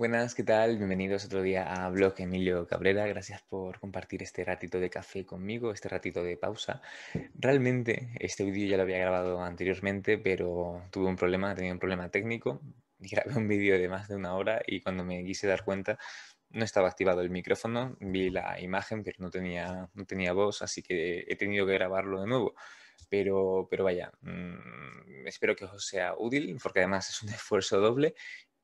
Buenas, ¿qué tal? Bienvenidos otro día a Blog Emilio Cabrera. Gracias por compartir este ratito de café conmigo, este ratito de pausa. Realmente este vídeo ya lo había grabado anteriormente, pero tuve un problema, tenía un problema técnico. Grabé un vídeo de más de una hora y cuando me quise dar cuenta no estaba activado el micrófono, vi la imagen, pero no tenía, no tenía voz, así que he tenido que grabarlo de nuevo. Pero, pero, vaya, mm, espero que os sea útil porque además es un esfuerzo doble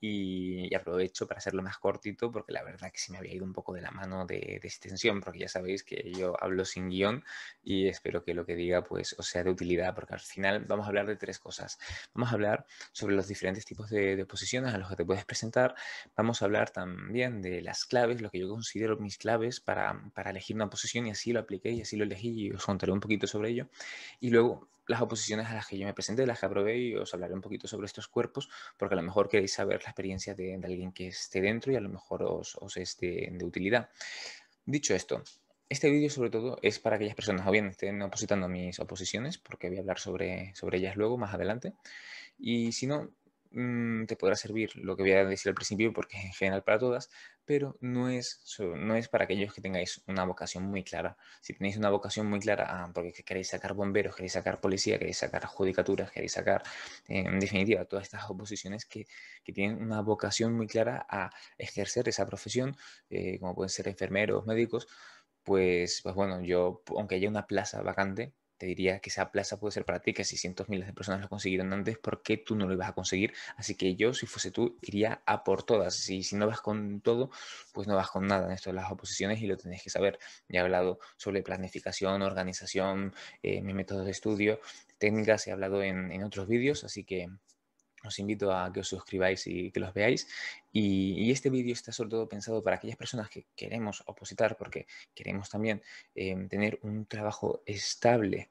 y, aprovecho para hacerlo más cortito porque la verdad que se me había ido un poco de la mano de, extensión porque ya sabéis que yo hablo sin guión y espero que lo que diga pues os sea de utilidad porque al final vamos a hablar de tres cosas. Vamos a hablar sobre los diferentes tipos de, posiciones a los que te puedes presentar, vamos a hablar también de las claves, lo que yo considero mis claves para, para elegir una posición y así lo apliqué y así lo elegí y os contaré un poquito sobre ello y luego las oposiciones a las que yo me presenté, las que aprobé y os hablaré un poquito sobre estos cuerpos, porque a lo mejor queréis saber la experiencia de, alguien que esté dentro y a lo mejor os, os es de, utilidad. Dicho esto, este vídeo sobre todo es para aquellas personas que bien estén opositando mis oposiciones, porque voy a hablar sobre, sobre ellas luego, más adelante, y si no, Mm, te podrá servir lo que voy a decir al principio porque es en general para todas, pero no es, no es para aquellos que tengáis una vocación muy clara. Si tenéis una vocación muy clara ah, porque queréis sacar bomberos, queréis sacar policía, queréis sacar judicaturas, queréis sacar, eh, en definitiva, todas estas oposiciones que, que tienen una vocación muy clara a ejercer esa profesión, eh, como pueden ser enfermeros, médicos, pues, pues bueno, yo, aunque haya una plaza vacante, te diría que esa plaza puede ser para ti, que si cientos miles de personas lo consiguieron antes, ¿por qué tú no lo ibas a conseguir? Así que yo, si fuese tú, iría a por todas. y si no vas con todo, pues no vas con nada en esto de las oposiciones y lo tenés que saber. Ya he hablado sobre planificación, organización, eh, mis métodos de estudio, técnicas, he hablado en, en otros vídeos, así que os invito a que os suscribáis y que los veáis. Y, este vídeo está sobre todo pensado para aquellas personas que queremos opositar, porque queremos también em, tener un trabajo estable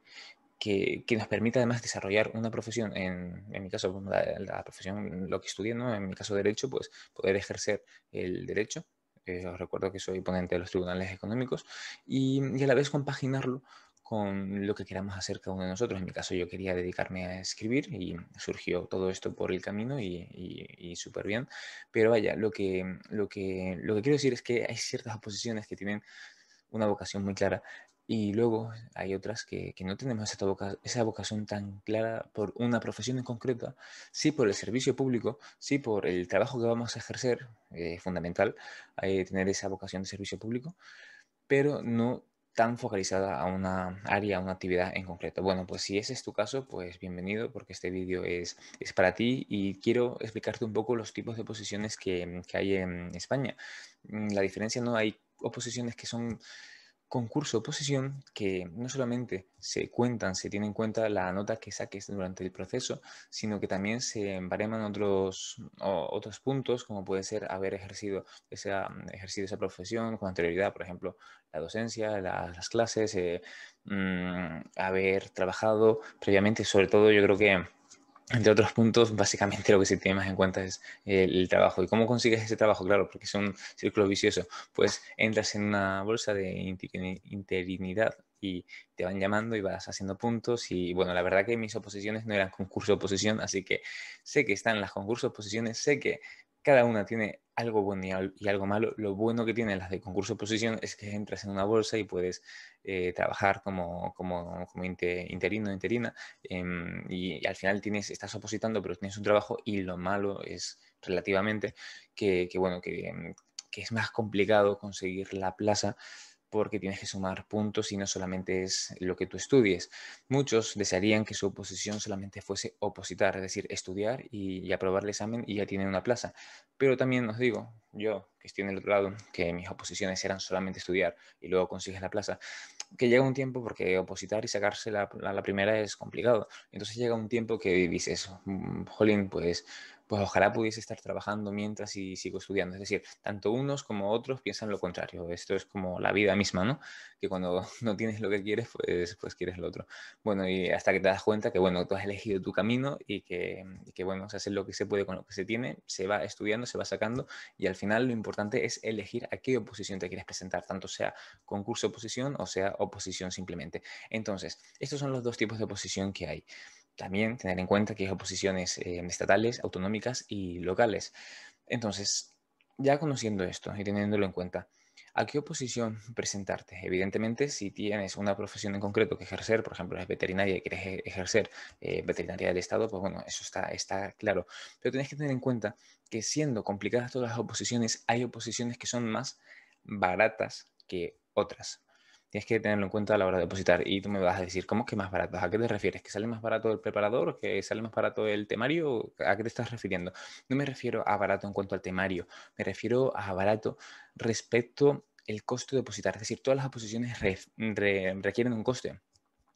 que, que, nos permita además desarrollar una profesión, en, en mi caso la, profesión, lo que estudié, en mi caso derecho, pues poder ejercer el derecho. Eh, os recuerdo que soy ponente de los tribunales económicos y, y a la vez compaginarlo con lo que queramos hacer cada uno de nosotros. En mi caso yo quería dedicarme a escribir y surgió todo esto por el camino y, súper bien. Pero vaya, lo que, lo, que, lo que quiero decir es que hay ciertas oposiciones que tienen una vocación muy clara y luego hay otras que, no tenemos esa, vocación tan clara por una profesión en concreto, sí por el servicio público, sí por el trabajo que vamos a ejercer, es eh, fundamental eh, tener esa vocación de servicio público, pero no tan focalizada a una área, a una actividad en concreto. Bueno, pues si ese es tu caso, pues bienvenido porque este vídeo es, es para ti y quiero explicarte un poco los tipos de posiciones que, que hay en España. Mm, la diferencia no hay oposiciones que son concurso oposición que no solamente se cuentan, se tiene en cuenta la nota que saques durante el proceso, sino que también se empareman otros, otros puntos, como puede ser haber ejercido esa, esa profesión con anterioridad, por ejemplo, la docencia, las clases, eh, mm, haber trabajado previamente, sobre todo yo creo que entre otros puntos, básicamente lo que se tiene más en cuenta es el, trabajo. ¿Y cómo consigues ese trabajo? Claro, porque es un círculo vicioso. Pues entras en una bolsa de interinidad y te van llamando y vas haciendo puntos. Y bueno, la verdad que mis oposiciones no eran concurso oposición, así que sé que están las concursos oposiciones, sé que cada una tiene algo bueno y, algo malo. Lo bueno que tienen las de concurso de posición es que entras en una bolsa y puedes eh, trabajar como, como, como interino, interina, em, y, al final tienes, estás opositando, pero tienes un trabajo y lo malo es relativamente que, bueno, que, que es más complicado conseguir la plaza porque tienes que sumar puntos y no solamente es lo que tú estudies. Muchos desearían que su oposición solamente fuese opositar, es decir, estudiar y, aprobar el examen y ya tienen una plaza. Pero también nos digo, yo que estoy en el otro lado, que mis oposiciones eran solamente estudiar y luego consigues la plaza, que llega un tiempo porque opositar y sacarse la, la primera es complicado. Entonces llega un tiempo que dices, mm, jolín, pues pues ojalá pudiese estar trabajando mientras y sigo estudiando. Es decir, tanto unos como otros piensan lo contrario. Esto es como la vida misma, ¿no? Que cuando no tienes lo que quieres, pues, pues, quieres lo otro. Bueno, y hasta que te das cuenta que, bueno, tú has elegido tu camino y que, y que bueno, se hace lo que se puede con lo que se tiene, se va estudiando, se va sacando y al final lo importante es elegir a qué oposición te quieres presentar, tanto sea concurso oposición o sea oposición simplemente. Entonces, estos son los dos tipos de oposición que hay también tener en cuenta que hay oposiciones eh, estatales, autonómicas y locales. Entonces, ya conociendo esto y teniéndolo en cuenta, ¿a qué oposición presentarte? Evidentemente, si tienes una profesión en concreto que ejercer, por ejemplo, es veterinaria y quieres e-, ejercer eh, veterinaria del Estado, pues bueno, eso está, está claro. Pero tienes que tener en cuenta que siendo complicadas todas las oposiciones, hay oposiciones que son más baratas que otras tienes que tenerlo en cuenta a la hora de depositar. Y tú me vas a decir, ¿cómo es que más barato? ¿A qué te refieres? ¿Que sale más barato el preparador? ¿Que sale más barato el temario? ¿A qué te estás refiriendo? No me refiero a barato en cuanto al temario, me refiero a barato respecto el coste de depositar. Es decir, todas las oposiciones requieren un coste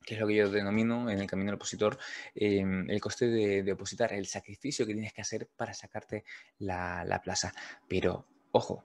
que es lo que yo denomino en el camino del opositor, em, el coste de, de, opositar, el sacrificio que tienes que hacer para sacarte la, la plaza. Pero, ojo,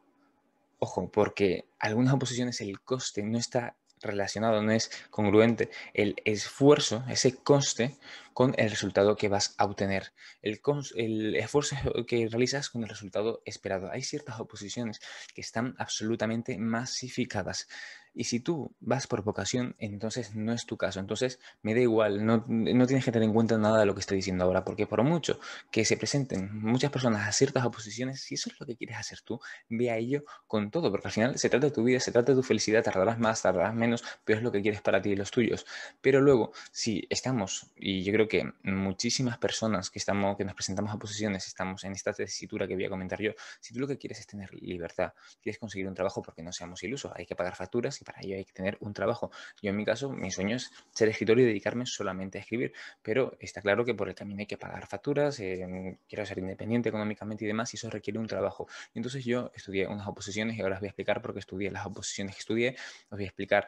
Ojo, porque algunas oposiciones el coste no está relacionado, no es congruente el esfuerzo, ese coste, con el resultado que vas a obtener. El, el, esfuerzo que realizas con el resultado esperado. Hay ciertas oposiciones que están absolutamente masificadas. Y si tú vas por vocación, entonces no es tu caso. Entonces me da igual, no, no tienes que tener en cuenta nada de lo que estoy diciendo ahora, porque por mucho que se presenten muchas personas a ciertas oposiciones, si eso es lo que quieres hacer tú, ve a ello con todo, porque al final se trata de tu vida, se trata de tu felicidad, tardarás más, tardarás menos, pero es lo que quieres para ti y los tuyos. Pero luego, si estamos, y yo creo que muchísimas personas que, estamos, que nos presentamos a oposiciones, estamos en esta tesitura que voy a comentar yo, si tú lo que quieres es tener libertad, quieres conseguir un trabajo porque no seamos ilusos, hay que pagar facturas para ello hay que tener un trabajo. Yo en mi caso, mi sueño es ser escritor y dedicarme solamente a escribir, pero está claro que por el camino hay que pagar facturas, eh, quiero ser independiente económicamente y demás, y eso requiere un trabajo. Entonces yo estudié unas oposiciones y ahora os voy a explicar por qué estudié las oposiciones que estudié, os voy a explicar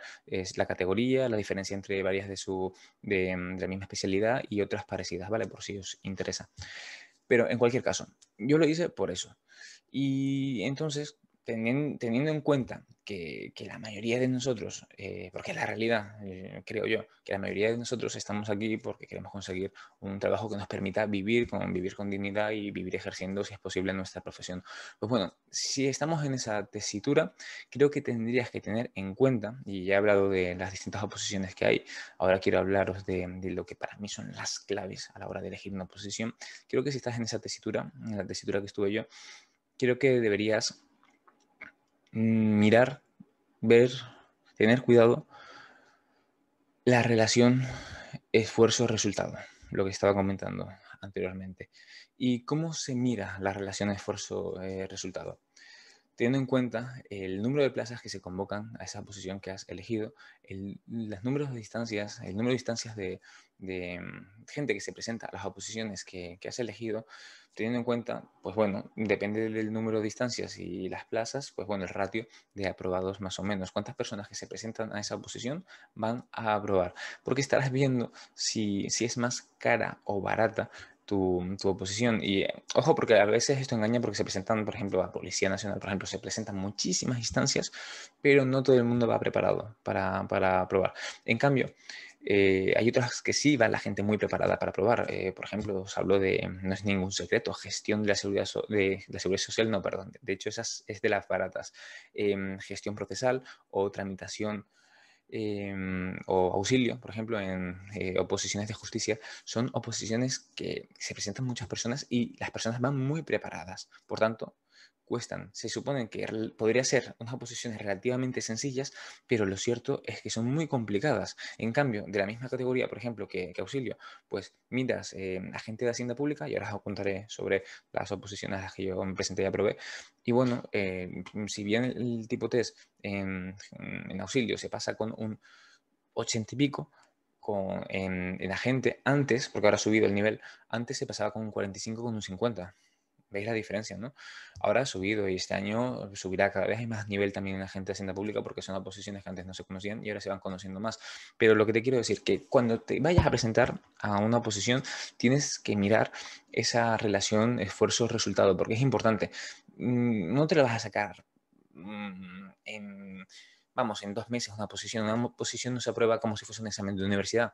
la categoría, la diferencia entre varias de, su, de, mm, de la misma especialidad y otras parecidas, ¿vale? Por si os interesa. Pero en cualquier caso, yo lo hice por eso. Y entonces teniendo, en cuenta que, la mayoría de nosotros, eh, porque es la realidad, eh, creo yo, que la mayoría de nosotros estamos aquí porque queremos conseguir un trabajo que nos permita vivir con, vivir con dignidad y vivir ejerciendo, si es posible, nuestra profesión. Pues bueno, si estamos en esa tesitura, creo que tendrías que tener en cuenta, y ya he hablado de las distintas oposiciones que hay, ahora quiero hablaros de, de lo que para mí son las claves a la hora de elegir una oposición. Creo que si estás en esa tesitura, en la tesitura que estuve yo, creo que deberías Mm, mirar, ver, tener cuidado la relación esfuerzo-resultado, lo que estaba comentando anteriormente. ¿Y cómo se mira la relación esfuerzo-resultado? teniendo en cuenta el número de plazas que se convocan a esa posición que has elegido, el, números de distancias, el número de distancias de, mm, gente que se presenta a las oposiciones que, has elegido, teniendo en cuenta, pues bueno, depende del número de distancias y las plazas, pues bueno, el ratio de aprobados más o menos, cuántas personas que se presentan a esa oposición van a aprobar, porque estarás viendo si, si es más cara o barata tu, oposición. Y eh, ojo, porque a veces esto engaña porque se presentan, por ejemplo, a Policía Nacional, por ejemplo, se presentan muchísimas instancias, pero no todo el mundo va preparado para, para aprobar. En cambio, eh, hay otras que sí va la gente muy preparada para aprobar. Eh, por ejemplo, os hablo de, no es ningún secreto, gestión de la seguridad, de, la seguridad social, no, perdón, de hecho esas es de las baratas. Em, gestión procesal o tramitación Em, o auxilio, por ejemplo, en eh, oposiciones de justicia, son oposiciones que se presentan muchas personas y las personas van muy preparadas. Por tanto, cuestan, se supone que podría ser unas posiciones relativamente sencillas, pero lo cierto es que son muy complicadas. En cambio, de la misma categoría, por ejemplo, que, auxilio, pues miras eh, agente de Hacienda Pública, y ahora os contaré sobre las oposiciones a que yo me presenté y aprobé. Y bueno, eh, si bien el tipo test en, auxilio se pasa con un 80 y pico, en, en agente antes, porque ahora ha subido el nivel, antes se pasaba con un 45, con un 50 veis la diferencia, ¿no? Ahora ha subido y este año subirá cada vez hay más nivel también en la gente de Hacienda Pública porque son oposiciones que antes no se conocían y ahora se van conociendo más. Pero lo que te quiero decir que cuando te vayas a presentar a una oposición tienes que mirar esa relación esfuerzo-resultado porque es importante. Mm, no te la vas a sacar mm, en vamos, en dos meses una posición. Una posición no se aprueba como si fuese un examen de universidad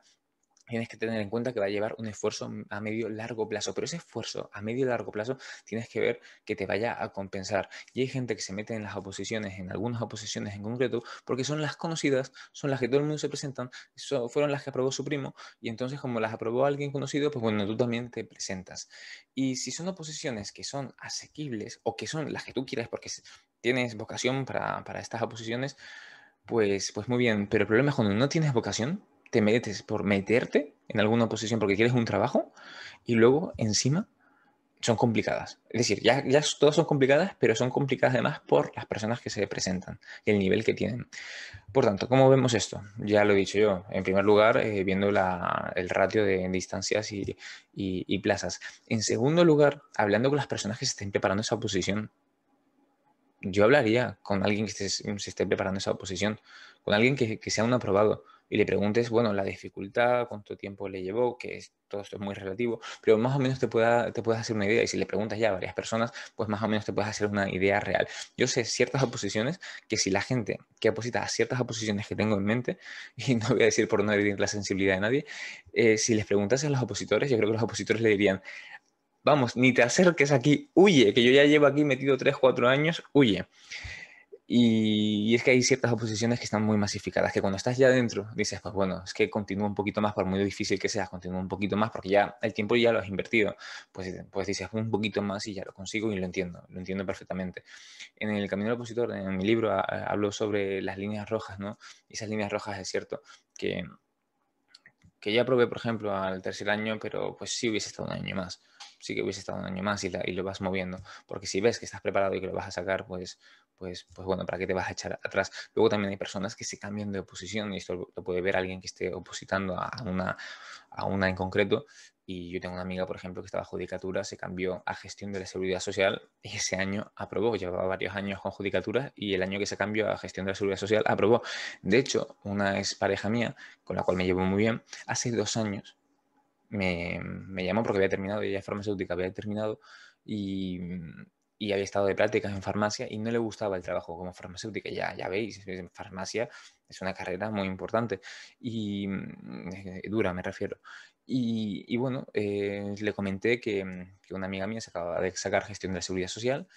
tienes que tener en cuenta que va a llevar un esfuerzo mm, a medio largo plazo, pero ese esfuerzo a medio largo plazo tienes que ver que te vaya a compensar. Y hay gente que se mete en las oposiciones, en algunas oposiciones en concreto, porque son las conocidas, son las que todo el mundo se presentan, fueron las que aprobó su primo, y entonces como las aprobó alguien conocido, pues bueno, tú también te presentas. Y si son oposiciones que son asequibles o que son las que tú quieras porque tienes vocación para, para estas oposiciones, pues, pues muy bien, pero el problema es cuando no tienes vocación, te metes por meterte en alguna oposición porque quieres un trabajo y luego encima son complicadas. Es decir, ya, ya todas son complicadas, pero son complicadas además por las personas que se presentan y el nivel que tienen. Por tanto, ¿cómo vemos esto? Ya lo he dicho yo. En primer lugar, eh, viendo el ratio de distancias y, plazas. En segundo lugar, hablando con las personas que se estén preparando esa oposición. Yo hablaría con alguien que se, esté preparando esa oposición, con alguien que sea un aprobado y le preguntes, bueno, la dificultad, cuánto tiempo le llevó, que todo esto es muy relativo, pero más o menos te, pueda, te puedes hacer una idea. Y si le preguntas ya a varias personas, pues más o menos te puedes hacer una idea real. Yo sé ciertas oposiciones que si la gente que aposita a ciertas oposiciones que tengo en mente, y no voy a decir por no herir la sensibilidad de nadie, eh, si les preguntas a los opositores, yo creo que los opositores le dirían, vamos, ni te acerques aquí, huye, que yo ya llevo aquí metido 3, 4 años, huye. Y, es que hay ciertas oposiciones que están muy masificadas, que cuando estás ya dentro dices, pues bueno, es que continúa un poquito más, por muy difícil que sea, continúa un poquito más, porque ya el tiempo ya lo has invertido. Pues, pues dices, un poquito más y ya lo consigo y lo entiendo, lo entiendo perfectamente. En el Camino del Opositor, en mi libro, hablo sobre las líneas rojas, ¿no? Esas líneas rojas, es cierto, que, que ya probé, por ejemplo, al tercer año, pero pues sí hubiese estado un año más sí que hubiese estado un año más y, lo vas moviendo. Porque si ves que estás preparado y que lo vas a sacar, pues, pues, pues bueno, ¿para qué te vas a echar atrás? Luego también hay personas que se cambian de oposición, y esto lo puede ver alguien que esté opositando a una, a una en concreto, y yo tengo una amiga, por ejemplo, que estaba judicatura, se cambió a gestión de la seguridad social y ese año aprobó. Llevaba varios años con judicatura y el año que se cambió a gestión de la seguridad social aprobó. De hecho, una ex pareja mía, con la cual me llevo muy bien, hace dos años me, me llamó porque había terminado, ella es farmacéutica, había terminado y, y había estado de prácticas en farmacia y no le gustaba el trabajo como farmacéutica. Ya, ya veis, en farmacia es una carrera muy importante y mm, eh, dura, me refiero. Y, bueno, eh, le comenté mm, que, una amiga mía se acababa de sacar gestión de la seguridad social,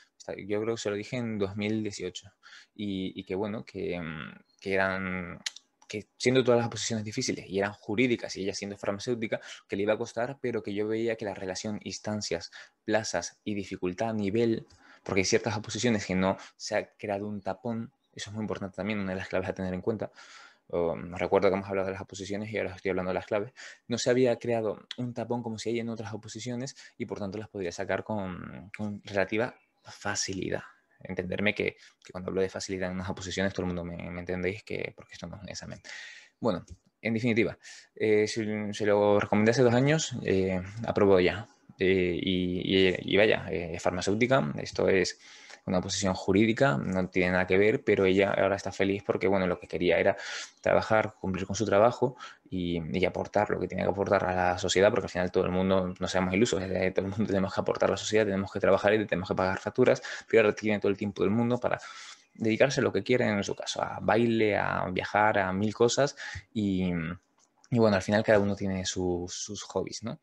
yo creo que se lo dije en 2018, y, que bueno, que, mm, que eran que siendo todas las oposiciones difíciles y eran jurídicas y ella siendo farmacéutica, que le iba a costar, pero que yo veía que la relación instancias, plazas y dificultad, a nivel, porque hay ciertas oposiciones que no se ha creado un tapón, eso es muy importante también, una de las claves a tener en cuenta. Um, recuerdo que hemos hablado de las oposiciones y ahora estoy hablando de las claves, no se había creado un tapón como si hay en otras oposiciones y por tanto las podría sacar con relativa facilidad entenderme que, cuando hablo de facilidad en unas oposiciones, todo el mundo me, entendéis que porque esto no es examen. Bueno, en definitiva, eh, si se lo recomendé hace dos años, eh, aprobó ya. Eh, y, vaya, es farmacéutica, esto es una posición jurídica, no tiene nada que ver, pero ella ahora está feliz porque, bueno, lo que quería era trabajar, cumplir con su trabajo y, aportar lo que tenía que aportar a la sociedad, porque al final todo el mundo, no seamos ilusos, ¿eh? todo el mundo tenemos que aportar a la sociedad, tenemos que trabajar y tenemos que pagar facturas, pero ahora tiene todo el tiempo del mundo para dedicarse a lo que quieren en su caso, a baile, a viajar, a mil cosas y, bueno, al final cada uno tiene sus, sus hobbies, ¿no?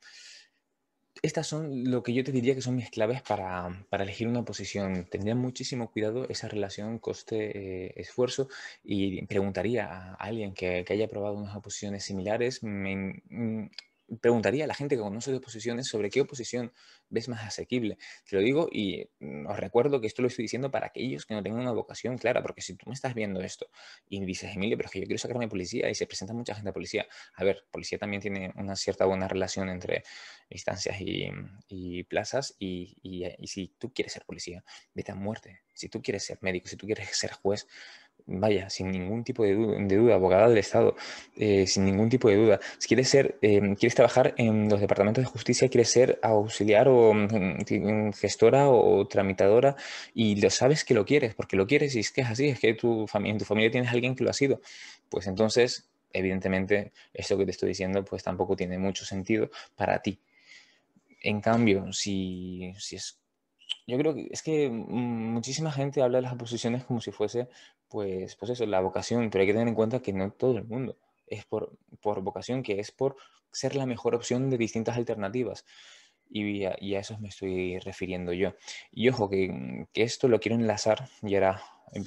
estas son lo que yo te diría que son mis claves para, elegir una posición. Tendría muchísimo cuidado esa relación coste-esfuerzo eh, y preguntaría a alguien que, haya probado unas posiciones similares preguntaría a la gente que conoce de oposiciones sobre qué oposición ves más asequible. Te lo digo y mm, os recuerdo que esto lo estoy diciendo para aquellos que no tengan una vocación clara, porque si tú me estás viendo esto y dices, Emilio, pero es que yo quiero sacarme de policía y se presenta mucha gente a policía. A ver, policía también tiene una cierta buena relación entre instancias y, mm, plazas y, y, eh, y si tú quieres ser policía, vete a muerte. Si tú quieres ser médico, si tú quieres ser juez, vaya, sin ningún tipo de duda, abogada del Estado, eh, sin ningún tipo de duda. Si quieres ser, eh, quieres trabajar en los departamentos de justicia, quieres ser auxiliar o mm, mm, gestora o tramitadora y lo sabes que lo quieres, porque lo quieres y es que es así, es que tu en tu familia tienes a alguien que lo ha sido, pues entonces, evidentemente, esto que te estoy diciendo, pues tampoco tiene mucho sentido para ti. En cambio, si, si es yo creo que es que mm, muchísima gente habla de las oposiciones como si fuese, pues, pues eso, la vocación, pero hay que tener en cuenta que no todo el mundo es por, por vocación, que es por ser la mejor opción de distintas alternativas. Y a, y a eso me estoy refiriendo yo. Y ojo, que, mm, que esto lo quiero enlazar y ahora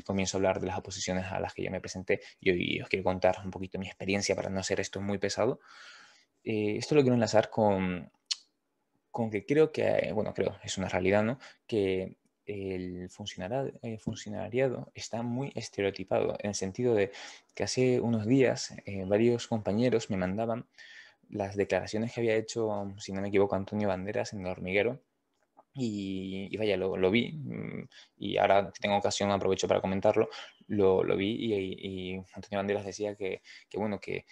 comienzo a hablar de las oposiciones a las que yo me presenté y hoy os quiero contar un poquito mi experiencia para no hacer esto muy pesado. Eh, esto lo quiero enlazar con con que creo que, bueno, creo, es una realidad, ¿no? Que el eh, funcionariado está muy estereotipado, en el sentido de que hace unos días eh, varios compañeros me mandaban las declaraciones que había hecho, si no me equivoco, Antonio Banderas en el hormiguero, y, vaya, lo, vi, mm, y ahora que tengo ocasión aprovecho para comentarlo, lo, lo vi y, y, Antonio Banderas decía que, que, bueno, que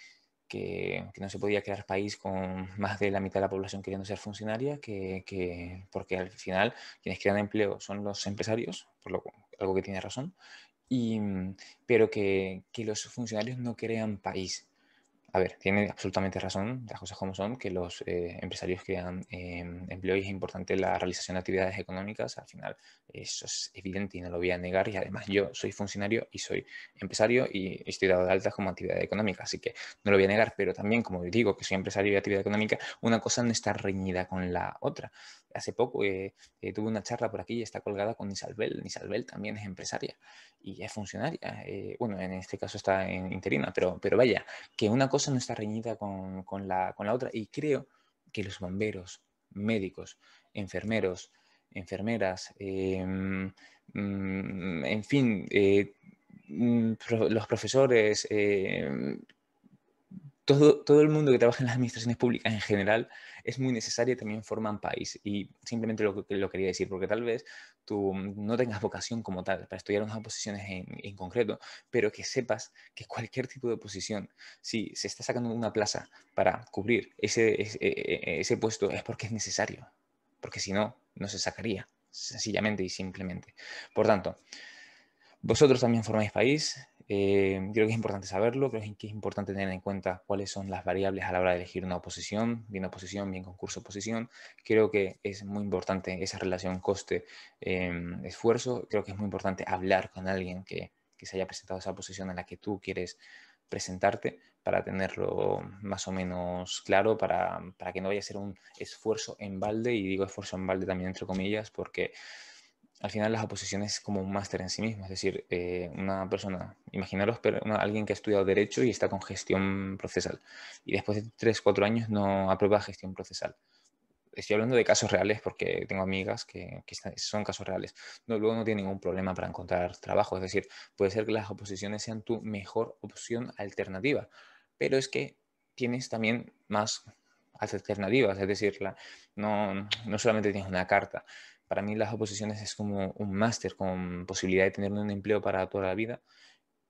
que, no se podía crear país con más de la mitad de la población queriendo ser funcionaria, porque al final quienes crean empleo son los empresarios, por lo, algo que tiene razón, pero que los funcionarios no crean país, a ver, tiene absolutamente razón, las cosas como son, que los eh, empresarios crean han eh, empleo y es importante la realización de actividades económicas. Al final, eso es evidente y no lo voy a negar. Y además, yo soy funcionario y soy empresario y estoy dado de altas como actividad económica, así que no lo voy a negar. Pero también, como digo, que soy empresario y actividad económica, una cosa no está reñida con la otra. Hace poco eh, tuve una charla por aquí y está colgada con Isabel, Isabel también es empresaria y es funcionaria. bueno, en este caso está en interina, pero, pero vaya, que una cosa no está reñida con, la, otra y creo que los bomberos, médicos, enfermeros, enfermeras, em, mm, en fin, eh, mm, los profesores, em, todo, el mundo que trabaja en las administraciones públicas en general es muy necesario y también forman país. Y simplemente lo, lo quería decir, porque tal vez tú no tengas vocación como tal para estudiar unas oposiciones en, concreto, pero que sepas que cualquier tipo de posición si se está sacando una plaza para cubrir ese, ese, e, e, e, ese puesto, es porque es necesario, porque si no, no se sacaría, sencillamente y simplemente. Por tanto, vosotros también formáis país, eh, creo que es importante saberlo, creo que es importante tener en cuenta cuáles son las variables a la hora de elegir una oposición, bien oposición, bien concurso oposición. Creo que es muy importante esa relación coste-esfuerzo. Em, creo que es muy importante hablar con alguien que, que se haya presentado esa oposición en la que tú quieres presentarte para tenerlo más o menos claro, para, para que no vaya a ser un esfuerzo en balde, y digo esfuerzo en balde también entre comillas, porque al final las oposiciones es como un máster en sí mismo, es decir, eh, una persona, imaginaros pero alguien que ha estudiado derecho y está con gestión procesal y después de 3, 4 años no aprueba gestión procesal. Estoy hablando de casos reales porque tengo amigas que, son casos reales. No, luego no tiene ningún problema para encontrar trabajo. Es decir, puede ser que las oposiciones sean tu mejor opción alternativa. Pero es que tienes también más alternativas. Es decir, no, no solamente tienes una carta. Para mí las oposiciones es como un máster con posibilidad de tener un empleo para toda la vida,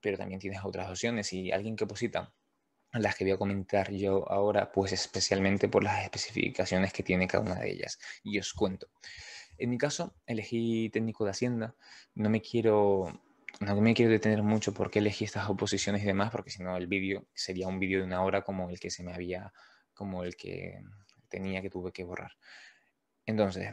pero también tienes otras opciones y alguien que oposita las que voy a comentar yo ahora, pues especialmente por las especificaciones que tiene cada una de ellas. Y os cuento. En mi caso, elegí técnico de Hacienda. No me quiero, no me quiero detener mucho porque elegí estas oposiciones y demás, porque si no el vídeo sería un vídeo de una hora como el que se me había, como el que tenía que tuve que borrar. Entonces,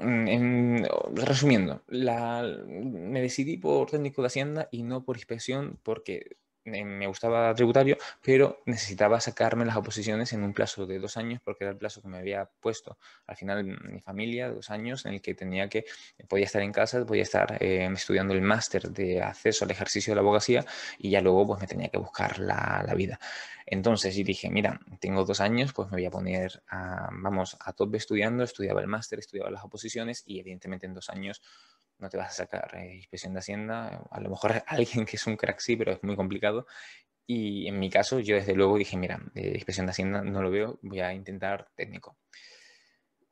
mm, resumiendo, la, me decidí por técnico de Hacienda y no por inspección porque eh, me gustaba tributario, pero necesitaba sacarme las oposiciones en un plazo de dos años porque era el plazo que me había puesto. Al final, mi familia, dos años en el que tenía que, eh, podía estar en casa, podía estar eh, estudiando el máster de acceso al ejercicio de la abogacía y ya luego pues me tenía que buscar la, vida. Entonces, y dije, mira, tengo dos años, pues me voy a poner, a, vamos, a tope estudiando, estudiaba el máster, estudiaba las oposiciones y evidentemente en dos años no te vas a sacar inspección eh, de Hacienda. A lo mejor alguien que es un crack sí, pero es muy complicado. Y en mi caso, yo desde luego dije, mira, eh, inspección de Hacienda no lo veo, voy a intentar técnico.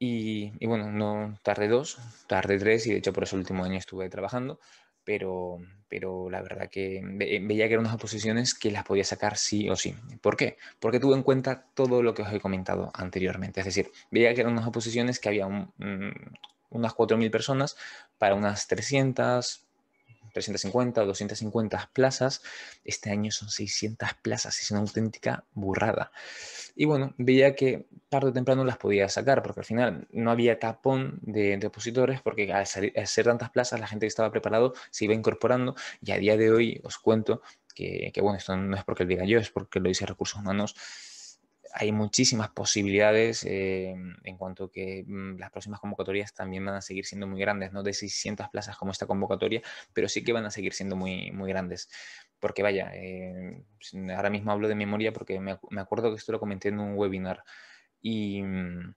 Y, bueno, no tarde dos, tarde tres y de hecho por eso el último año estuve trabajando, pero, pero la verdad que veía que eran unas oposiciones que las podía sacar sí o sí. ¿Por qué? Porque tuve en cuenta todo lo que os he comentado anteriormente. Es decir, veía que eran unas oposiciones que había mm, unas cuatro unas 4.000 personas, para unas 300, 350 o 250 plazas. Este año son 600 plazas, es una auténtica burrada. Y bueno, veía que tarde o temprano las podía sacar, porque al final no había tapón de, opositores, porque al, ser tantas plazas la gente que estaba preparado se iba incorporando y a día de hoy os cuento que, que, bueno, esto no es porque lo diga yo, es porque lo dice Recursos Humanos, hay muchísimas posibilidades eh, en cuanto a que mm, las próximas convocatorias también van a seguir siendo muy grandes, no de 600 plazas como esta convocatoria, pero sí que van a seguir siendo muy, muy grandes. Porque vaya, eh, ahora mismo hablo de memoria porque me, acuerdo que esto lo comenté en un webinar y... Mm,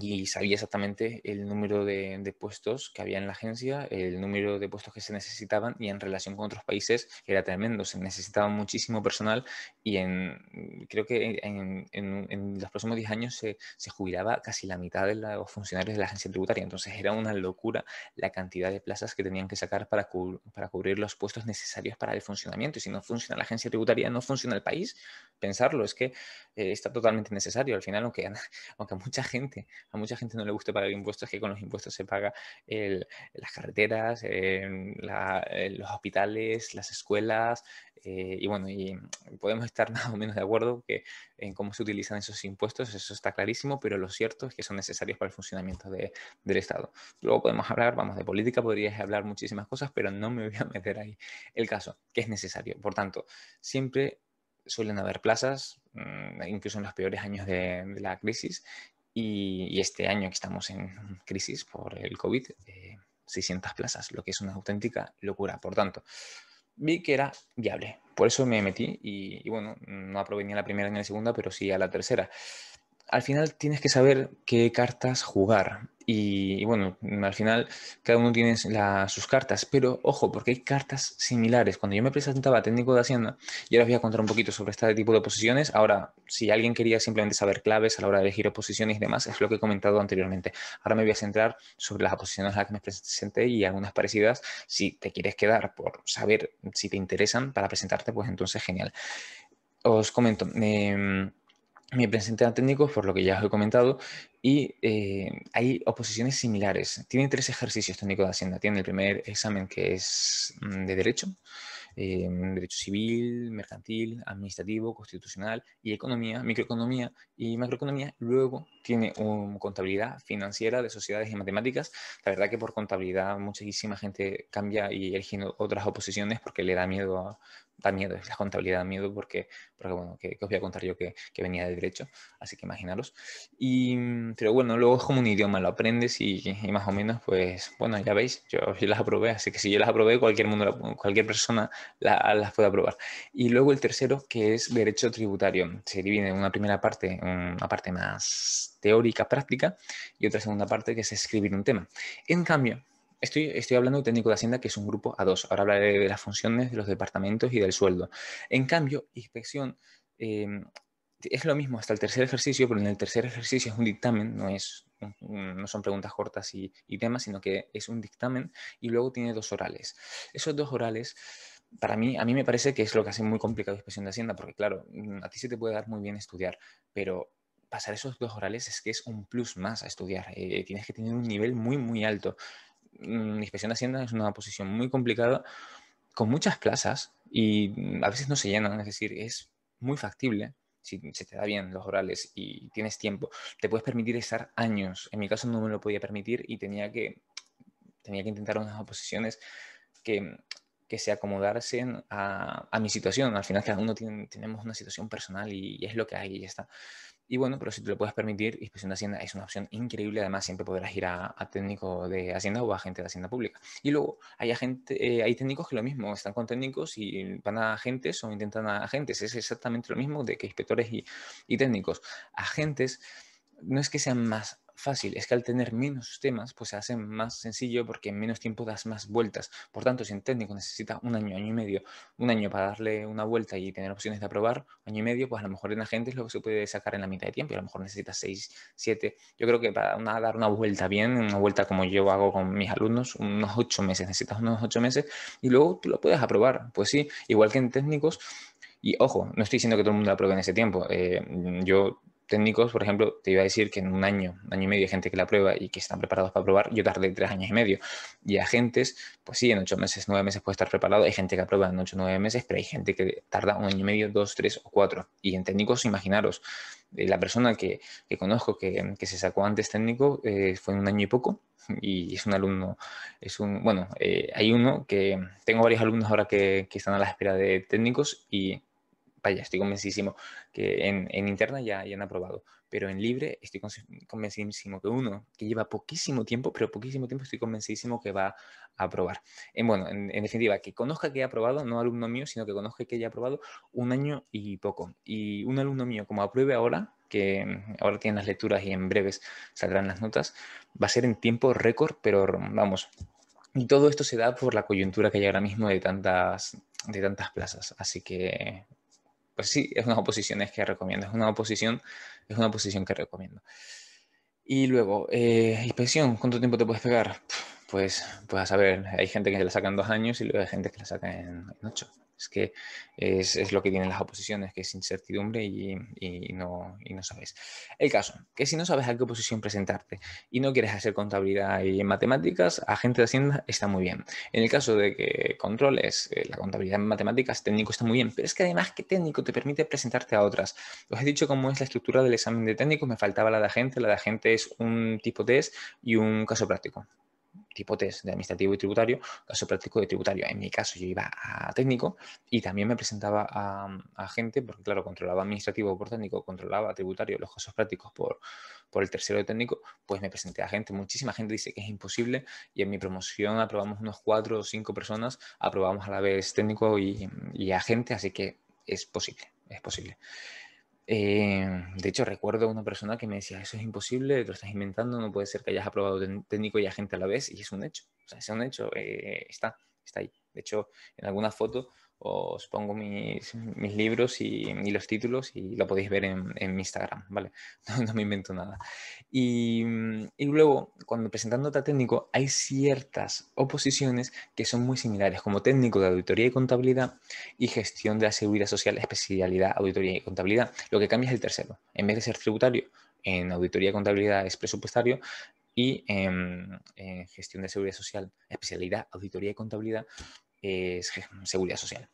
y sabía exactamente el número de, puestos que había en la agencia, el número de puestos que se necesitaban y en relación con otros países era tremendo, se necesitaba muchísimo personal y en, creo que en, en, los próximos 10 años se, se, jubilaba casi la mitad de los funcionarios de la agencia tributaria, entonces era una locura la cantidad de plazas que tenían que sacar para, para cubrir los puestos necesarios para el funcionamiento y si no funciona la agencia tributaria no funciona el país, pensarlo, es que eh, está totalmente necesario al final, aunque, aunque mucha gente a mucha gente no le gusta pagar impuestos, que con los impuestos se paga las carreteras, em, eh, los hospitales, las escuelas, eh, y bueno, y podemos estar más o menos de acuerdo que en cómo se utilizan esos impuestos, eso está clarísimo, pero lo cierto es que son necesarios para el funcionamiento del Estado. Luego podemos hablar, vamos, de política, podrías hablar muchísimas cosas, pero no me voy a meter ahí el caso, que es necesario. Por tanto, siempre suelen haber plazas, mm, incluso en los peores años de la crisis, y, este año que estamos en crisis por el COVID, 600 eh, plazas, lo que es una auténtica locura. Por tanto, vi que era viable. Por eso me metí y, bueno, no aprobé ni la primera ni la segunda, pero sí a la tercera. Al final tienes que saber qué cartas jugar. Y, bueno, al final cada uno tiene sus cartas, pero ojo, porque hay cartas similares. Cuando yo me presentaba técnico de Hacienda, yo ahora voy a contar un poquito sobre este tipo de posiciones. Ahora, si alguien quería simplemente saber claves a la hora de elegir oposiciones y demás, es lo que he comentado anteriormente. Ahora me voy a centrar sobre las oposiciones a las que me presenté y algunas parecidas. Si te quieres quedar por saber si te interesan para presentarte, pues entonces genial. Os comento. Em, me presenté a técnicos, por lo que ya os he comentado, y eh, hay oposiciones similares. Tienen tres ejercicios técnicos de Hacienda. tiene el primer examen que es mm, de Derecho, eh, Derecho Civil, Mercantil, Administrativo, Constitucional y Economía, Microeconomía y Macroeconomía. Luego tiene un, um, Contabilidad Financiera de Sociedades y Matemáticas. La verdad que por contabilidad muchísima gente cambia y elige otras oposiciones porque le da miedo a da miedo, la contabilidad da miedo porque, porque bueno, que, os voy a contar yo que, venía de derecho, así que imaginaros. Y, mm, pero bueno, luego es como un idioma, lo aprendes y, más o menos, pues bueno, ya veis, yo, las aprobé, así que si yo las aprobé, cualquier, mundo, cualquier persona las puede aprobar. Y luego el tercero, que es derecho tributario, se divide en una primera parte, una parte más teórica, práctica, y otra segunda parte que es escribir un tema. En cambio, Estoy, estoy hablando de técnico de Hacienda, que es un grupo a dos. Ahora hablaré de las funciones, de los departamentos y del sueldo. En cambio, inspección em, es lo mismo hasta el tercer ejercicio, pero en el tercer ejercicio es un dictamen, no, es, no son preguntas cortas y, y temas, sino que es un dictamen y luego tiene dos orales. Esos dos orales para mí, a mí me parece que es lo que hace muy complicado inspección de Hacienda, porque claro, mm, a ti se te puede dar muy bien estudiar, pero pasar esos dos orales es que es un plus más a estudiar. Eh, tienes que tener un nivel muy, muy alto. Mm, inspección de Hacienda es una posición muy complicada, con muchas plazas y mm, a veces no se llenan, es decir, es muy factible. Si se te da bien los orales y tienes tiempo, te puedes permitir estar años. En mi caso no me lo podía permitir y tenía que, tenía que intentar unas oposiciones que que se acomodarse a, mi situación. Al final cada uno tiene, tenemos una situación personal y, es lo que hay y ya está. Y bueno, pero si te lo puedes permitir, inspección de Hacienda es una opción increíble. Además, siempre podrás ir a, técnico de Hacienda o a de Hacienda Pública. Y luego hay, eh, hay técnicos que lo mismo, están con técnicos y van a agentes o intentan a agentes. Es exactamente lo mismo de que inspectores y, y técnicos. Agentes no es que sean más fácil, es que al tener menos temas, pues se hace más sencillo porque en menos tiempo das más vueltas. Por tanto, si un técnico necesita un año, año y medio, un año para darle una vuelta y tener opciones de aprobar, año y medio, pues a lo mejor en agentes lo que se puede sacar en la mitad de tiempo, a lo mejor necesita seis, siete. Yo creo que para dar una vuelta bien, una vuelta como yo hago con mis alumnos, unos ocho meses, necesitas unos ocho meses y luego tú lo puedes aprobar. Pues sí, igual que en técnicos. Y ojo, no estoy diciendo que todo el mundo apruebe en ese tiempo. Eh, yo técnicos, por ejemplo, te iba a decir que en un año, año y medio hay gente que la prueba y que están preparados para probar, yo tardé tres años y medio. Y agentes, pues sí, en ocho meses, nueve meses puede estar preparado, hay gente que aprueba en ocho, nueve meses, pero hay gente que tarda un año y medio, dos, tres o cuatro. Y en técnicos, imaginaros, eh, la persona que, que conozco que, que, se sacó antes técnico eh, fue un año y poco y es un alumno, es un, bueno, eh, hay uno que, tengo varios alumnos ahora que, que están a la espera de técnicos y vaya, estoy convencidísimo que en, interna ya, hayan han aprobado, pero en libre estoy convencidísimo que uno que lleva poquísimo tiempo, pero poquísimo tiempo estoy convencidísimo que va a aprobar. bueno, en, definitiva, que conozca que ha aprobado, no alumno mío, sino que conozca que haya aprobado un año y poco. Y un alumno mío, como apruebe ahora, que ahora tiene las lecturas y en breves saldrán las notas, va a ser en tiempo récord, pero vamos, y todo esto se da por la coyuntura que hay ahora mismo de tantas, de tantas plazas. Así que pues sí, es una oposición que recomiendo, es una oposición, es una oposición que recomiendo. Y luego, eh, inspección, ¿cuánto tiempo te puedes pegar? Pues, pues a saber, hay gente que se la saca en dos años y luego hay gente que la saca en ocho. Es que es, lo que tienen las oposiciones, que es incertidumbre y, no, sabes. El caso, que si no sabes a qué oposición presentarte y no quieres hacer contabilidad y matemáticas, agente de Hacienda está muy bien. En el caso de que controles eh, la contabilidad en matemáticas, técnico está muy bien, pero es que además que técnico te permite presentarte a otras. Os he dicho cómo es la estructura del examen de técnico, me faltaba la de agente, la de agente es un tipo test y un caso práctico tipo test de administrativo y tributario, caso práctico de tributario. En mi caso yo iba a técnico y también me presentaba a, a gente, porque claro, controlaba administrativo por técnico, controlaba tributario, los casos prácticos por, por el tercero de técnico, pues me presenté a gente, muchísima gente dice que es imposible y en mi promoción aprobamos unos cuatro o cinco personas, aprobamos a la vez técnico y, y agente, así que es posible, es posible. Eh, de hecho, recuerdo a una persona que me decía, eso es imposible, te lo estás inventando, no puede ser que hayas aprobado técnico y agente a la vez, y es un hecho, o sea, es un hecho, eh, está, está ahí. De hecho, en alguna foto os pongo mis, libros y, los títulos y lo podéis ver en, mi Instagram, ¿vale? No, me invento nada. Y, mm, luego, cuando presentando a técnico, hay ciertas oposiciones que son muy similares, como técnico de auditoría y contabilidad y gestión de la seguridad social, especialidad, auditoría y contabilidad. Lo que cambia es el tercero. En vez de ser tributario, en auditoría y contabilidad es presupuestario, y en, en, gestión de seguridad social, especialidad, auditoría y contabilidad, es seguridad social.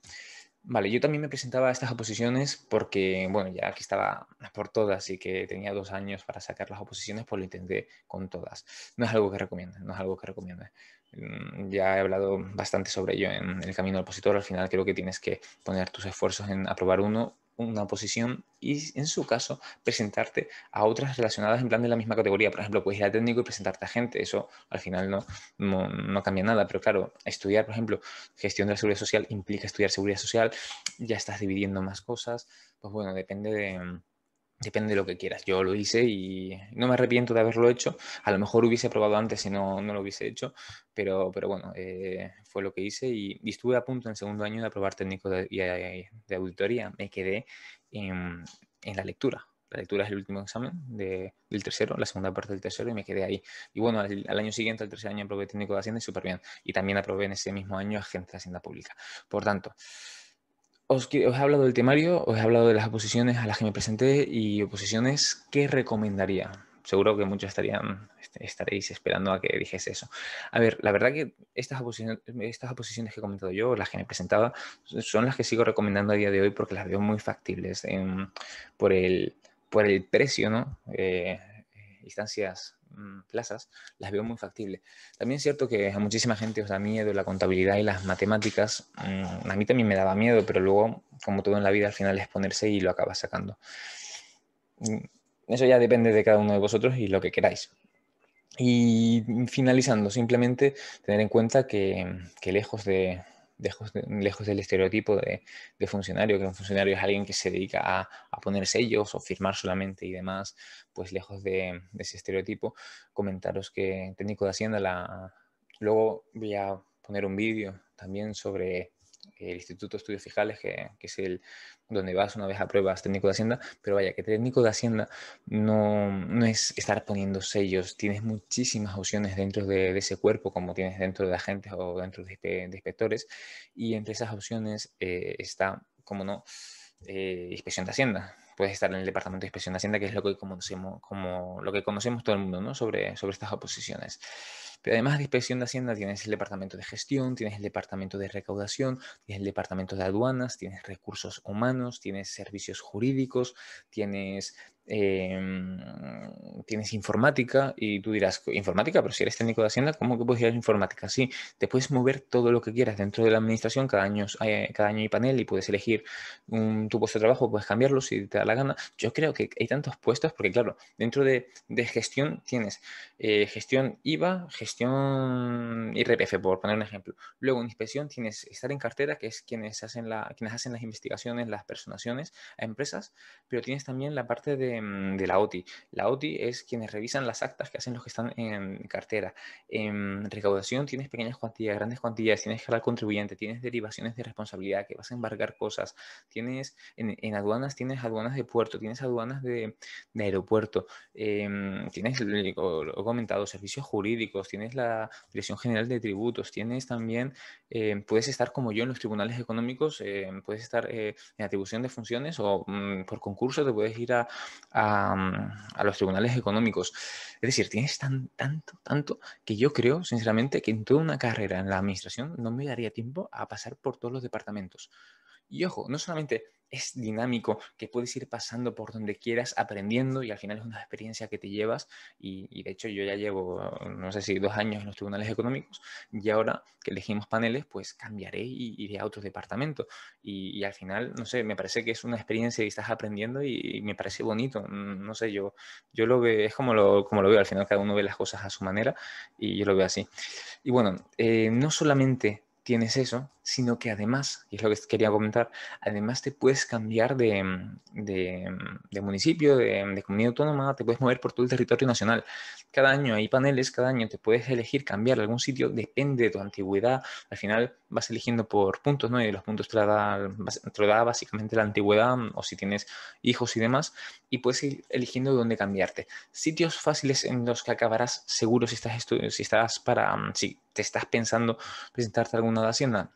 Vale, yo también me presentaba a estas oposiciones porque, bueno, ya aquí estaba por todas y que tenía dos años para sacar las oposiciones, pues lo intenté con todas. No es algo que recomiende, no es algo que recomiende. Mm, ya he hablado bastante sobre ello en el camino opositor. Al final creo que tienes que poner tus esfuerzos en aprobar uno una posición y en su caso presentarte a otras relacionadas en plan de la misma categoría. Por ejemplo, puedes ir a técnico y presentarte a gente, eso al final no, no, no, cambia nada, pero claro, estudiar, por ejemplo, gestión de la seguridad social implica estudiar seguridad social, ya estás dividiendo más cosas, pues bueno, depende de Depende de lo que quieras. Yo lo hice y no me arrepiento de haberlo hecho. A lo mejor hubiese probado antes si no, no lo hubiese hecho, pero, pero bueno, eh, fue lo que hice y, estuve a punto en el segundo año de aprobar técnico eh, de, auditoría. Me quedé en, en, la lectura. La lectura es el último examen del tercero, la segunda parte del tercero, y me quedé ahí. Y bueno, al, año siguiente, al tercer año, aprobé técnico de Hacienda y súper bien. Y también aprobé en ese mismo año agente de Hacienda Pública. Por tanto, os, he hablado del temario, os he hablado de las oposiciones a las que me presenté y oposiciones que recomendaría. Seguro que muchos estarían, estaréis esperando a que dijese eso. A ver, la verdad que estas oposiciones, estas oposiciones que he comentado yo, las que me presentaba, son las que sigo recomendando a día de hoy porque las veo muy factibles por, el, por el precio, ¿no? Eh, instancias, mm, plazas, las veo muy factibles, También es cierto que a muchísima gente os da miedo la contabilidad y las matemáticas. Mm, a mí también me daba miedo, pero luego, como todo en la vida, al final es ponerse y lo acabas sacando. Mm, eso ya depende de cada uno de vosotros y lo que queráis. Y finalizando, simplemente tener en cuenta que lejos de, lejos, del estereotipo de, funcionario, que un funcionario es alguien que se dedica a, poner sellos o firmar solamente y demás, pues lejos de, ese estereotipo, comentaros que técnico de Hacienda, la, luego voy a poner un vídeo también sobre el Instituto de Estudios Fiscales, que, es el donde vas una vez a pruebas este técnico de Hacienda, pero vaya, que técnico de Hacienda no, no es estar poniendo sellos, tienes muchísimas opciones dentro de, ese cuerpo, como tienes dentro de agentes o dentro de, inspectores, y entre esas opciones eh, está, como no, eh, inspección de Hacienda, puedes estar en el Departamento de Inspección de Hacienda, que es lo que conocemos, como lo que conocemos todo el mundo ¿no? sobre, sobre estas oposiciones. Pero además de inspección de Hacienda tienes el departamento de gestión, tienes el departamento de recaudación, tienes el departamento de aduanas, tienes recursos humanos, tienes servicios jurídicos, tienes Em, tienes informática y tú dirás, informática, pero si eres técnico de Hacienda, ¿cómo que puedes ir a informática? Sí, te puedes mover todo lo que quieras dentro de la administración, cada año, hay, cada año hay panel y puedes elegir tu puesto de trabajo, puedes cambiarlo si te da la gana. Yo creo que hay tantos puestos, porque claro, dentro de, gestión tienes eh, gestión IVA, gestión IRPF, por poner un ejemplo. Luego en inspección tienes estar en cartera, que es quienes hacen, la, quienes hacen las investigaciones, las personaciones a empresas, pero tienes también la parte de Em, de la OTI. La OTI es quienes revisan las actas que hacen los que están en cartera. En em, recaudación tienes pequeñas cuantías, grandes cuantías, tienes que al contribuyente, tienes derivaciones de responsabilidad que vas a embargar cosas, tienes en, aduanas, tienes aduanas de puerto, tienes aduanas de, aeropuerto, em, tienes, eh, lo, he comentado, servicios jurídicos, tienes la Dirección General de Tributos, tienes también, eh, puedes estar como yo en los tribunales económicos, puedes estar eh, en atribución de funciones o mm, por concurso te puedes ir a, Mm, a, los tribunales económicos. Es decir, tienes tan, tanto, tanto, que yo creo, sinceramente, que en toda una carrera en la administración no me daría tiempo a pasar por todos los departamentos. Y ojo, no solamente es dinámico, que puedes ir pasando por donde quieras, aprendiendo y al final es una experiencia que te llevas y, de hecho yo ya llevo, no sé si dos años en los tribunales económicos y ahora que elegimos paneles, pues cambiaré y iré a otro departamento y, al final, no sé, me parece que es una experiencia y estás aprendiendo y, me parece bonito, mm, no sé, yo, yo lo veo, es como lo, como lo veo, al final cada uno ve las cosas a su manera y yo lo veo así. Y bueno, eh, no solamente tienes eso, sino que además, y es lo que quería comentar, además te puedes cambiar de, mm, de, mm, de municipio, de, mm, de, comunidad autónoma, te puedes mover por todo el territorio nacional. Cada año hay paneles, cada año te puedes elegir cambiar algún sitio, depende de tu antigüedad. Al final, vas eligiendo por puntos, ¿no? Y los puntos te, lo da básicamente la antigüedad mm, o si tienes hijos y demás, y puedes ir eligiendo dónde cambiarte. Sitios fáciles en los que acabarás seguro si estás, si estás para, mm, si te estás pensando presentarte a alguna de Hacienda.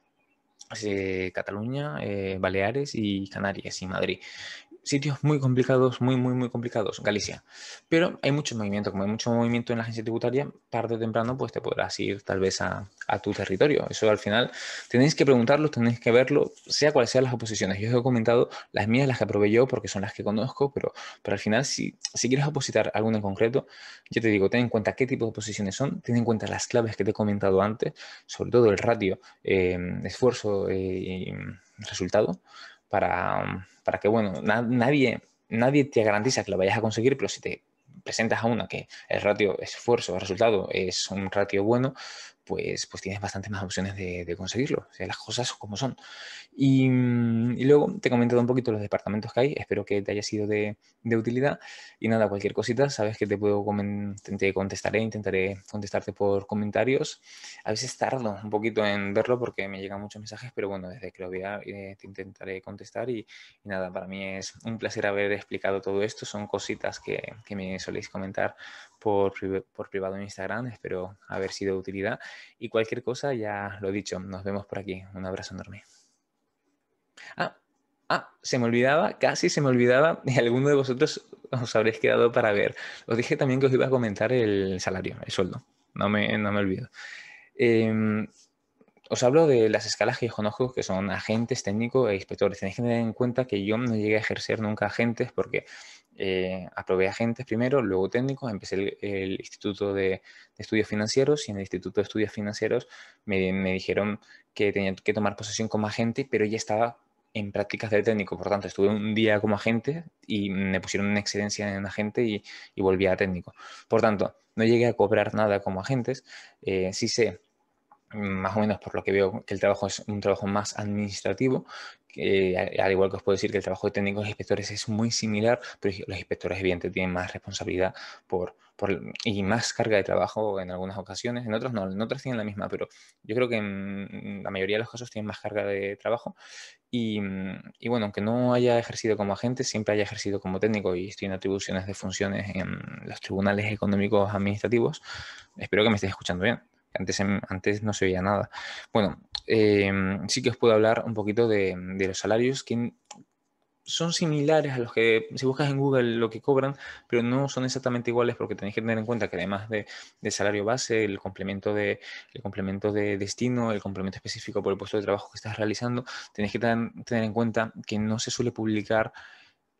Eh, Cataluña, eh, Baleares y Canarias y Madrid sitios muy complicados, muy, muy, muy complicados, Galicia. Pero hay mucho movimiento, como hay mucho movimiento en la agencia tributaria, tarde o temprano pues te podrás ir tal vez a, a tu territorio. Eso al final tenéis que preguntarlo, tenéis que verlo, sea cual sean las oposiciones. Yo os he comentado las mías, las que aprobé yo, porque son las que conozco, pero, pero al final si, si quieres opositar alguna en concreto, yo te digo, ten en cuenta qué tipo de oposiciones son, ten en cuenta las claves que te he comentado antes, sobre todo el ratio, eh, esfuerzo eh, y resultado para, que, bueno, nadie, nadie te garantiza que lo vayas a conseguir, pero si te presentas a una que el ratio esfuerzo-resultado es un ratio bueno, pues, pues tienes bastantes más opciones de, conseguirlo. O sea, las cosas como son. Mm, y, luego te he comentado un poquito los departamentos que hay. Espero que te haya sido de, utilidad. Y nada, cualquier cosita, sabes que te puedo te contestaré, intentaré contestarte por comentarios. A veces tardo un poquito en verlo porque me llegan muchos mensajes, pero bueno, desde que lo vea eh, te intentaré contestar. Y, nada, para mí es un placer haber explicado todo esto. Son cositas que, me soléis comentar por, por privado en Instagram. Espero haber sido de utilidad. Y cualquier cosa, ya lo he dicho, nos vemos por aquí. Un abrazo enorme. Ah, Ah, se me olvidaba, casi se me olvidaba, y alguno de vosotros os habréis quedado para ver. Os dije también que os iba a comentar el salario, el sueldo. No me, me olvido. Em, os hablo de las escalas que yo conozco, que son agentes, técnicos e inspectores. Tenéis que tener en cuenta que yo no llegué a ejercer nunca agentes porque eh, aprobé agentes primero, luego técnicos, empecé el, Instituto de, Estudios Financieros y en el Instituto de Estudios Financieros me, dijeron que tenía que tomar posesión como agente, pero ya estaba en prácticas de técnico, por tanto estuve un día como agente y me pusieron una excedencia en agente y, y volví a técnico. Por tanto, no llegué a cobrar nada como agentes, eh, sí sé mm, más o menos por lo que veo que el trabajo es un trabajo más administrativo, eh, al igual que os puedo decir que el trabajo de de los inspectores es muy similar, pero los inspectores evidentemente tienen más responsabilidad por, y más carga de trabajo en algunas ocasiones, en otras no, en otras tienen la misma, pero yo creo que en la mayoría de los casos tienen más carga de trabajo y, bueno, aunque no haya ejercido como agente, siempre haya ejercido como técnico y estoy en atribuciones de funciones en los tribunales económicos administrativos, espero que me estéis escuchando bien. Antes, antes no se veía nada. Bueno, Em, sí que os puedo hablar un poquito de, los salarios que son similares a los que si buscas en Google lo que cobran, pero no son exactamente iguales porque tenéis que tener en cuenta que además de, salario base, el complemento de el complemento de destino, el complemento específico por el puesto de trabajo que estás realizando, tenéis que tener en cuenta que no se suele publicar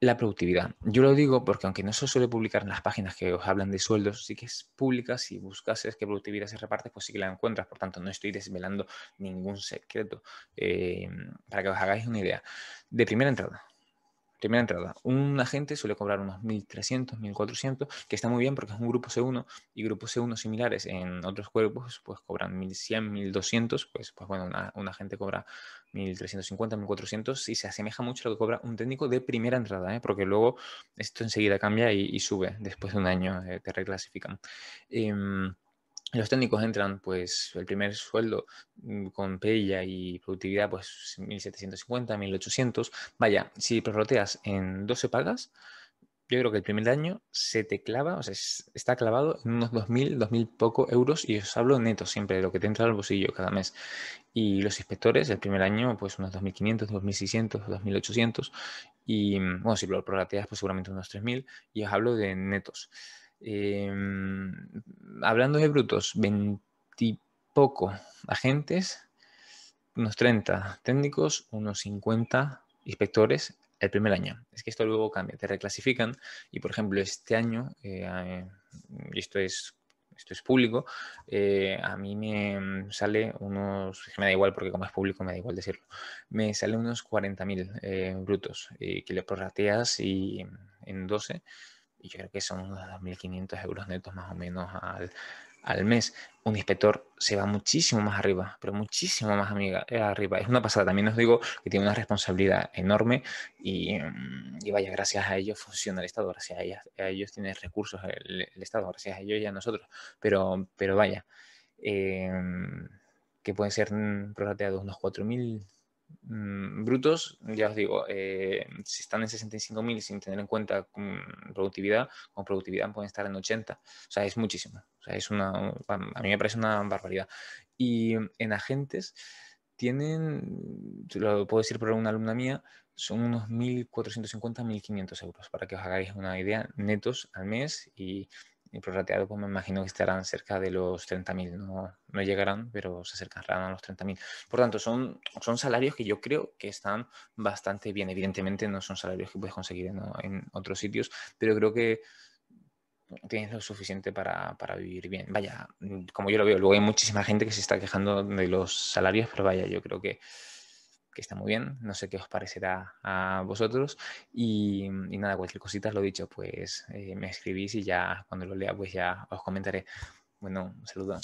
la productividad. Yo lo digo porque aunque no se suele publicar en las páginas que os hablan de sueldos, sí que es pública, si buscas qué productividad se reparte, pues sí que la encuentras. Por tanto, no estoy desvelando ningún secreto eh, para que os hagáis una idea. De primera entrada, primera entrada. Un agente suele cobrar unos 1.300, 1.400, que está muy bien porque es un grupo C1 y grupos C1 similares en otros cuerpos pues cobran 1.100, 1.200, pues, pues bueno, un agente cobra 1.350, 1.400 y se asemeja mucho a lo que cobra un técnico de primera entrada, ¿eh? porque luego esto enseguida cambia y, sube después de un año, eh, te reclasifican. Em, los técnicos entran, pues el primer sueldo mm, con pella y productividad, pues 1.750, 1.800. Vaya, si prorroteas en 12 pagas, yo creo que el primer año se te clava, o sea, está clavado en unos 2.000, 2.000 poco euros, y os hablo neto siempre, de lo que te entra al bolsillo cada mes. Y los inspectores, el primer año, pues unos 2.500, 2.600, 2.800, y mm, bueno, si lo prorrateas, pues seguramente unos 3.000, y os hablo de netos. Em, hablando de brutos, veintipoco agentes, unos 30 técnicos, unos 50 inspectores el primer año. Es que esto luego cambia, te reclasifican y, por ejemplo, este año, eh, y esto es, esto es público, eh, a mí me sale unos, me da igual porque como es público me da igual decirlo, me sale unos 40.000 mil eh, brutos que le prorrateas y en 12 y yo creo que son unos 2.500 euros netos más o menos al, mes. Un inspector se va muchísimo más arriba, pero muchísimo más eh, arriba. Es una pasada. También os digo que tiene una responsabilidad enorme y, mm, vaya, gracias a ellos funciona el Estado, gracias a, ellos tiene recursos el, Estado, gracias a ellos y a nosotros. Pero, pero vaya, eh, que pueden ser mm, prorrateados unos 4.000 Mm, brutos, ya os digo, eh, si están en 65.000 sin tener en cuenta productividad, con productividad pueden estar en 80. O sea, es muchísimo. O sea, es una, a mí me parece una barbaridad. Y en agentes tienen, lo puedo decir por una alumna mía, son unos 1.450, 1.500 euros, para que os hagáis una idea, netos al mes y y prorrateado, pues me imagino que estarán cerca de los 30.000. No, no llegarán, pero se acercarán a los 30.000. Por tanto, son, son salarios que yo creo que están bastante bien. Evidentemente, no son salarios que puedes conseguir en, otros sitios, pero creo que tienes lo suficiente para, vivir bien. Vaya, como yo lo veo, luego hay muchísima gente que se está quejando de los salarios, pero vaya, yo creo que que está muy bien, no sé qué os parecerá a vosotros y, nada, cualquier cosita, lo dicho, pues eh, me escribís y ya cuando lo lea pues ya os comentaré. Bueno, un saludo.